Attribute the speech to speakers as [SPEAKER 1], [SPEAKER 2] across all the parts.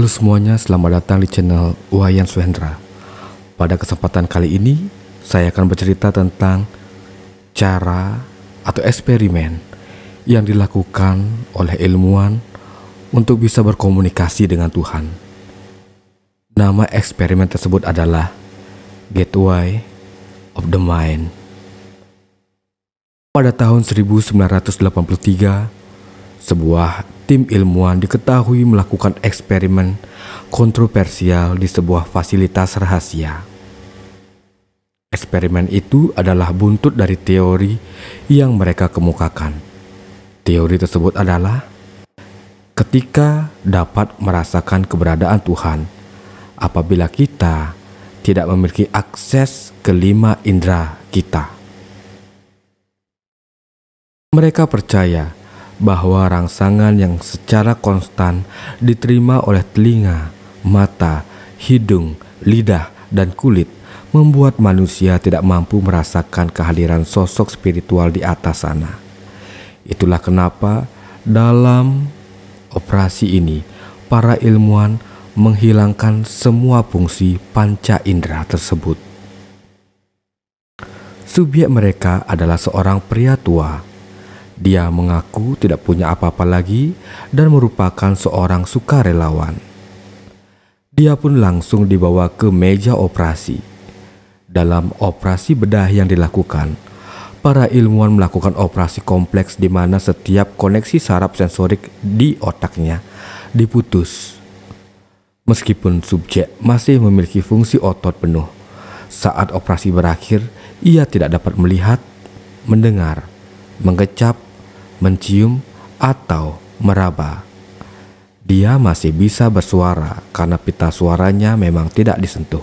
[SPEAKER 1] Halo semuanya, selamat datang di channel Wayan Suhendra. Pada kesempatan kali ini, saya akan bercerita tentang cara atau eksperimen yang dilakukan oleh ilmuwan untuk bisa berkomunikasi dengan Tuhan. Nama eksperimen tersebut adalah Gateway of the Mind. Pada tahun 1983, sebuah tim ilmuwan diketahui melakukan eksperimen kontroversial di sebuah fasilitas rahasia. Eksperimen itu adalah buntut dari teori yang mereka kemukakan. Teori tersebut adalah ketika dapat merasakan keberadaan Tuhan apabila kita tidak memiliki akses ke lima indera kita. Mereka percaya bahwa rangsangan yang secara konstan diterima oleh telinga, mata, hidung, lidah, dan kulit membuat manusia tidak mampu merasakan kehadiran sosok spiritual di atas sana. Itulah kenapa dalam operasi ini para ilmuwan menghilangkan semua fungsi panca indera tersebut. Subyek mereka adalah seorang pria tua dia mengaku tidak punya apa-apa lagi dan merupakan seorang sukarelawan. Dia pun langsung dibawa ke meja operasi. Dalam operasi bedah yang dilakukan, para ilmuwan melakukan operasi kompleks di mana setiap koneksi saraf sensorik di otaknya diputus. Meskipun subjek masih memiliki fungsi otot penuh, saat operasi berakhir ia tidak dapat melihat, mendengar, mengecap, mencium, atau meraba. Dia masih bisa bersuara karena pita suaranya memang tidak disentuh.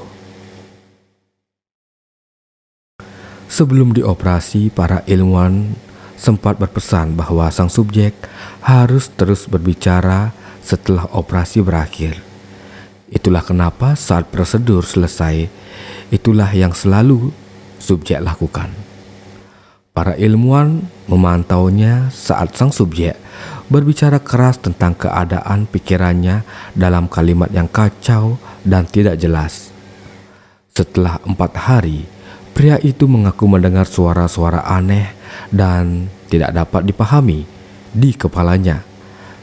[SPEAKER 1] Sebelum dioperasi, para ilmuwan sempat berpesan bahwa sang subjek harus terus berbicara setelah operasi berakhir. Itulah kenapa saat prosedur selesai, itulah yang selalu subjek lakukan. Para ilmuwan memantaunya saat sang subjek berbicara keras tentang keadaan pikirannya dalam kalimat yang kacau dan tidak jelas. Setelah empat hari, pria itu mengaku mendengar suara-suara aneh dan tidak dapat dipahami di kepalanya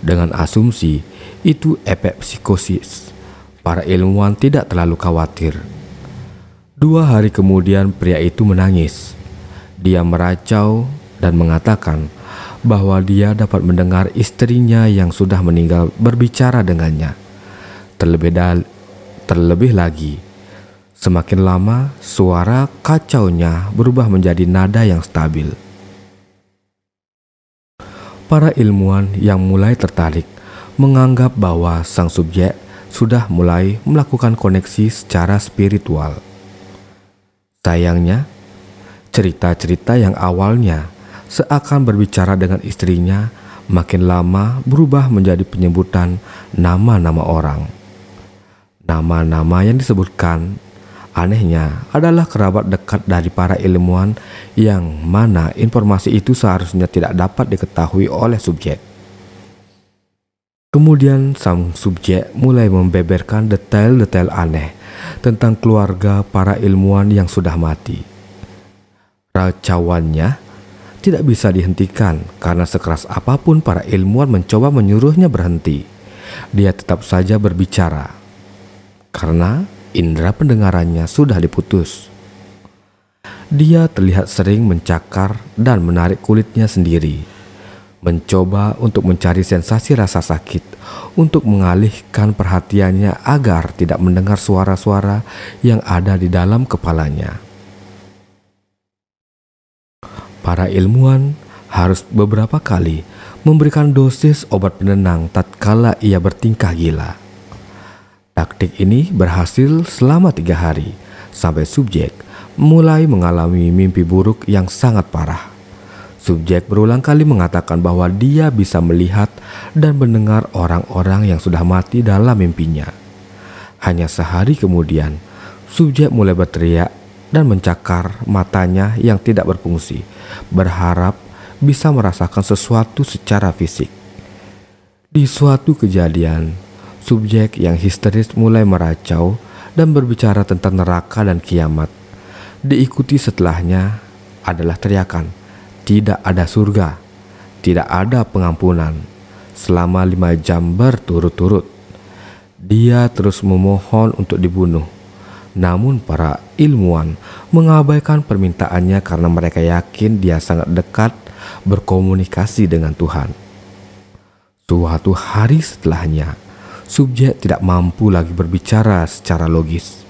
[SPEAKER 1] dengan asumsi itu efek psikosis. Para ilmuwan tidak terlalu khawatir. Dua hari kemudian pria itu menangis. Dia meracau dan mengatakan bahwa dia dapat mendengar istrinya yang sudah meninggal berbicara dengannya. Terlebih, terlebih lagi, semakin lama suara kacaunya berubah menjadi nada yang stabil. Para ilmuwan yang mulai tertarik menganggap bahwa sang subjek sudah mulai melakukan koneksi secara spiritual. Sayangnya, cerita-cerita yang awalnya seakan berbicara dengan istrinya, makin lama berubah menjadi penyebutan nama-nama orang. Nama-nama yang disebutkan anehnya adalah kerabat dekat dari para ilmuwan yang mana informasi itu seharusnya tidak dapat diketahui oleh subjek. Kemudian sang subjek mulai membeberkan detail-detail aneh tentang keluarga para ilmuwan yang sudah mati. Racawannya tidak bisa dihentikan karena sekeras apapun para ilmuwan mencoba menyuruhnya berhenti. Dia tetap saja berbicara karena indera pendengarannya sudah diputus. Dia terlihat sering mencakar dan menarik kulitnya sendiri, mencoba untuk mencari sensasi rasa sakit, untuk mengalihkan perhatiannya agar tidak mendengar suara-suara yang ada di dalam kepalanya. Para ilmuwan harus beberapa kali memberikan dosis obat penenang tatkala ia bertingkah gila. Taktik ini berhasil selama tiga hari sampai subjek mulai mengalami mimpi buruk yang sangat parah. Subjek berulang kali mengatakan bahwa dia bisa melihat dan mendengar orang-orang yang sudah mati dalam mimpinya. Hanya sehari kemudian, subjek mulai berteriak dan mencakar matanya yang tidak berfungsi berharap bisa merasakan sesuatu secara fisik. Di suatu kejadian, subjek yang histeris mulai meracau dan berbicara tentang neraka dan kiamat. Diikuti setelahnya adalah teriakan, tidak ada surga, tidak ada pengampunan, selama lima jam berturut-turut. Dia terus memohon untuk dibunuh. Namun para ilmuwan mengabaikan permintaannya karena mereka yakin dia sangat dekat berkomunikasi dengan Tuhan. Suatu hari setelahnya, subjek tidak mampu lagi berbicara secara logis.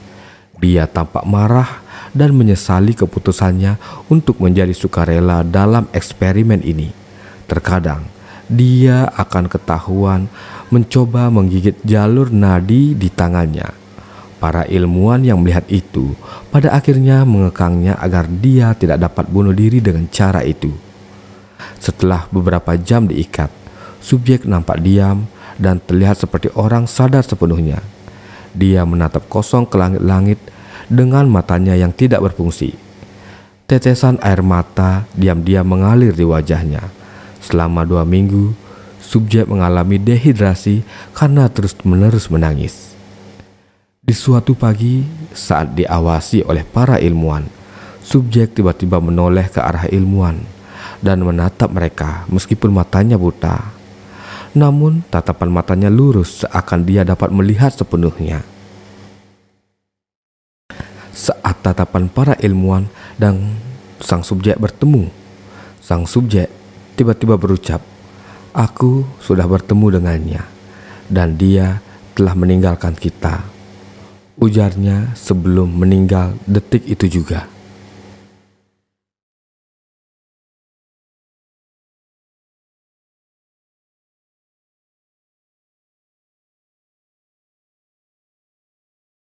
[SPEAKER 1] Dia tampak marah dan menyesali keputusannya untuk menjadi sukarela dalam eksperimen ini. Terkadang, dia akan ketahuan mencoba menggigit jalur nadi di tangannya Para ilmuwan yang melihat itu pada akhirnya mengekangnya agar dia tidak dapat bunuh diri dengan cara itu. Setelah beberapa jam diikat, subjek nampak diam dan terlihat seperti orang sadar sepenuhnya. Dia menatap kosong ke langit-langit dengan matanya yang tidak berfungsi. Tetesan air mata diam-diam mengalir di wajahnya. Selama dua minggu, subjek mengalami dehidrasi karena terus-menerus menangis. Di suatu pagi, saat diawasi oleh para ilmuwan, subjek tiba-tiba menoleh ke arah ilmuwan dan menatap mereka meskipun matanya buta. Namun, tatapan matanya lurus seakan dia dapat melihat sepenuhnya. Saat tatapan para ilmuwan dan sang subjek bertemu, sang subjek tiba-tiba berucap, "Aku sudah bertemu dengannya, dan dia telah meninggalkan kita." ujarnya sebelum meninggal detik itu juga.